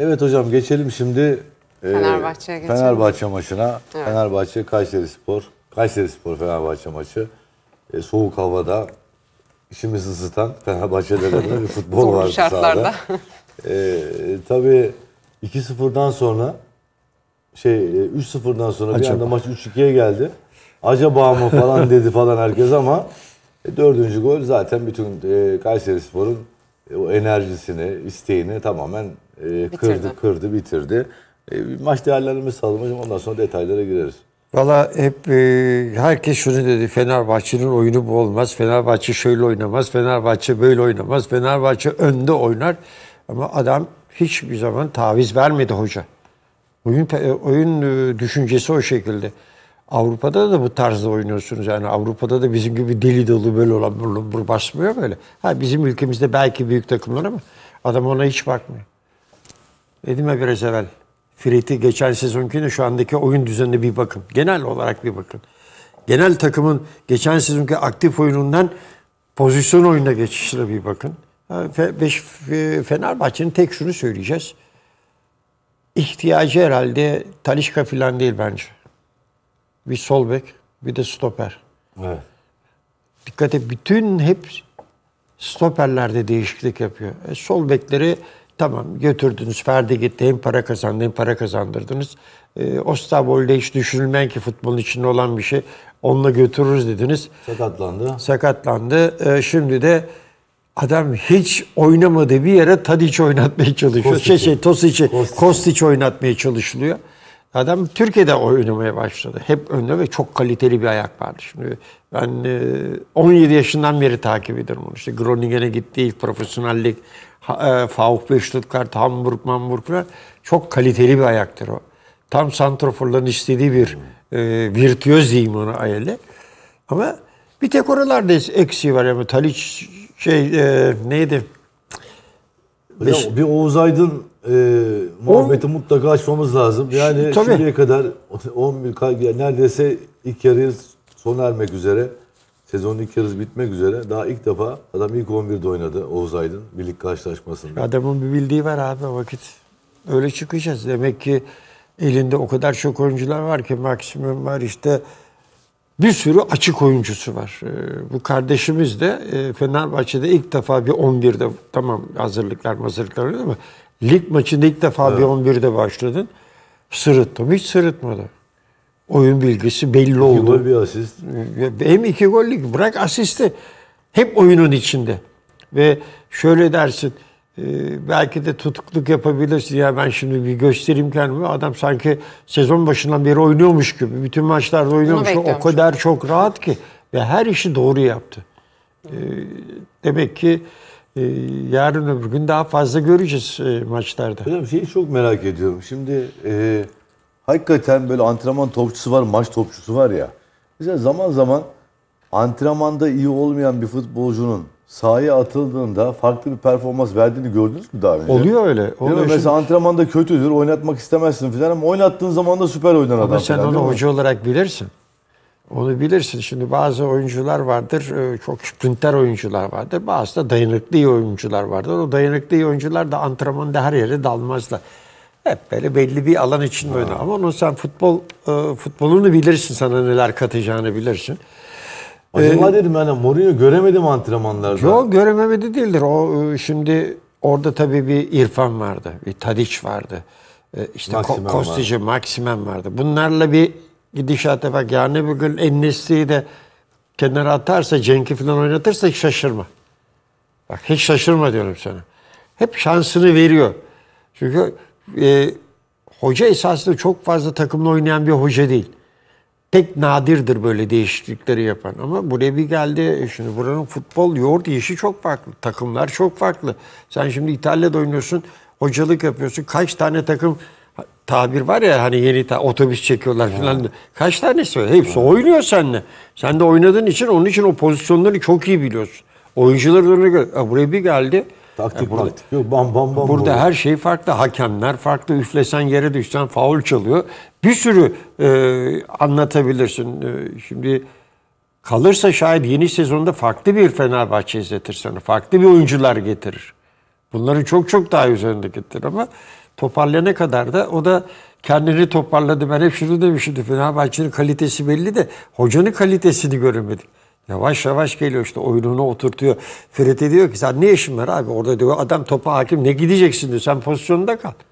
Evet hocam geçelim şimdi e, Fenerbahçe'ye geçelim. Fenerbahçe maçına. Evet. Fenerbahçe Kayseri Spor. Kayseri Spor Fenerbahçe maçı. E, soğuk havada işimizi ısıtan Fenerbahçe'de de bir futbol var sahada. E, tabii 2-0'dan sonra şey 3-0'dan e, sonra Acaba. bir anda maç 3-2'ye geldi. Acaba mı falan dedi falan herkes ama e, dördüncü gol zaten bütün e, Kayseri Spor'un e, o enerjisini, isteğini tamamen e, kırdı, bitirdi. kırdı, bitirdi. E, maç değerlendirmesi sağlamış. Ondan sonra detaylara gireriz. Valla hep e, herkes şunu dedi. Fenerbahçe'nin oyunu bu olmaz. Fenerbahçe şöyle oynamaz. Fenerbahçe böyle oynamaz. Fenerbahçe önde oynar. Ama adam hiçbir zaman taviz vermedi hoca. Oyun oyun e, düşüncesi o şekilde. Avrupa'da da bu tarzda oynuyorsunuz. Yani Avrupa'da da bizim gibi deli dolu böyle olan burnu bur basmıyor böyle. Ha bizim ülkemizde belki büyük takımlar ama adam ona hiç bakmıyor. Dedim ya biraz evvel. Fred'i geçen sezonkine şu andaki oyun düzenine bir bakın. Genel olarak bir bakın. Genel takımın geçen sezonki aktif oyunundan pozisyon oyununa geçişine bir bakın. Fenerbahçe'nin tek şunu söyleyeceğiz. İhtiyacı herhalde Talişka falan değil bence bir sol bek, bir de stoper. Evet. Dikkat et bütün hep stoperlerde değişiklik yapıyor. E, sol bekleri tamam götürdünüz Ferdi gitti hem para kazandı hem para kazandırdınız. E, Ostabol'de hiç düşünülmeyen ki futbolun içinde olan bir şey. Onunla götürürüz dediniz. Sakatlandı. Sakatlandı. E, şimdi de adam hiç oynamadığı bir yere Tadiç oynatmaya çalışıyor. Kostiç. Şey şey Tosiç'i kostiçi Kostiç oynatmaya çalışılıyor. Adam Türkiye'de oynamaya başladı. Hep önde ve çok kaliteli bir ayak vardı. Şimdi ben 17 e, yaşından beri takip ederim onu. İşte Groningen'e gitti ilk profesyonellik, VfB e, Stuttgart, Hamburg, Hamburg falan. Çok kaliteli bir ayaktır o. Tam santroforların istediği bir e, virtüöz diyeyim ona ayeli. Ama bir tek oralarda eksiği var. Yani Taliç şey neydi? Ya, bir Oğuz Aydın e, muhabbeti on, mutlaka açmamız lazım. Yani tabii. şimdiye kadar 11 neredeyse ilk yarı sona ermek üzere. Sezonun ilk yarısı bitmek üzere. Daha ilk defa adam ilk 11'de oynadı Oğuz Aydın birlik karşılaşmasında. Adamın bir bildiği var abi vakit. Öyle çıkacağız. Demek ki elinde o kadar çok oyuncular var ki maksimum var işte bir sürü açık oyuncusu var. Ee, bu kardeşimiz de e, Fenerbahçe'de ilk defa bir 11'de tamam hazırlıklar hazırlıklar ama Lig maçında ilk defa evet. bir 11'de başladın. Sırıttım. Hiç sırıtmadı. Oyun bilgisi belli iki oldu. Gol bir asist. Hem iki gollik bırak asisti. Hep oyunun içinde. Ve şöyle dersin e, belki de tutukluk yapabilirsin. Ya ben şimdi bir göstereyim kendimi. Adam sanki sezon başından beri oynuyormuş gibi. Bütün maçlarda oynuyormuş O kadar çok rahat ki. Ve her işi doğru yaptı. E, demek ki ee, yarın öbür gün daha fazla göreceğiz e, maçlarda. Hocam şeyi çok merak ediyorum. Şimdi e, hakikaten böyle antrenman topçusu var, maç topçusu var ya. Mesela zaman zaman antrenmanda iyi olmayan bir futbolcunun sahaya atıldığında farklı bir performans verdiğini gördünüz mü daha önce? Oluyor öyle. Oluyor. Mesela şimdi... antrenmanda kötüdür, oynatmak istemezsin filan ama oynattığın zaman da süper oynar adam. Ama sen falan, onu hoca olarak bilirsin. Onu bilirsin. Şimdi bazı oyuncular vardır, e, çok sprinter oyuncular vardır. Bazı da dayanıklı oyuncular vardır. O dayanıklı oyuncular da antrenmanda her yere dalmazlar. Hep böyle belli bir alan için böyle. Ama onu sen futbol e, futbolunu bilirsin, sana neler katacağını bilirsin. Acaba ee, dedim yani Mourinho göremedim antrenmanlarda. Yok görememedi değildir. O e, şimdi orada tabii bir İrfan vardı, bir Tadiç vardı. İşte Maksimen Kostici, vardı. Maksimen vardı. Bunlarla bir gidişata bak yani bugün Ennesi'yi de kenara atarsa, Cenk'i falan oynatırsa hiç şaşırma. Bak hiç şaşırma diyorum sana. Hep şansını veriyor. Çünkü e, hoca esasında çok fazla takımla oynayan bir hoca değil. Pek nadirdir böyle değişiklikleri yapan. Ama buraya bir geldi. E, şimdi buranın futbol yoğurt işi çok farklı. Takımlar çok farklı. Sen şimdi İtalya'da oynuyorsun. Hocalık yapıyorsun. Kaç tane takım tabir var ya hani yeni ta, otobüs çekiyorlar falan. Ha. Kaç tanesi? Hepsi ha. oynuyor seninle. Sen de oynadığın için onun için o pozisyonları çok iyi biliyorsun. Oyuncular göre buraya bir geldi. Taktik burada, taktik. Yok, bam, bam, bam, burada bam. her şey farklı. Hakemler farklı. Üflesen yere düşsen faul çalıyor. Bir sürü e, anlatabilirsin. E, şimdi kalırsa şayet yeni sezonda farklı bir Fenerbahçe izletir sana. Farklı bir oyuncular getirir. Bunların çok çok daha üzerinde getirir ama toparlayana kadar da o da kendini toparladı. Ben hep şunu demiştim. Fenerbahçe'nin kalitesi belli de hocanın kalitesini göremedik. Yavaş yavaş geliyor işte oyununu oturtuyor. Ferit diyor ki sen ne işin var abi orada diyor adam topa hakim ne gideceksin diyor sen pozisyonunda kal.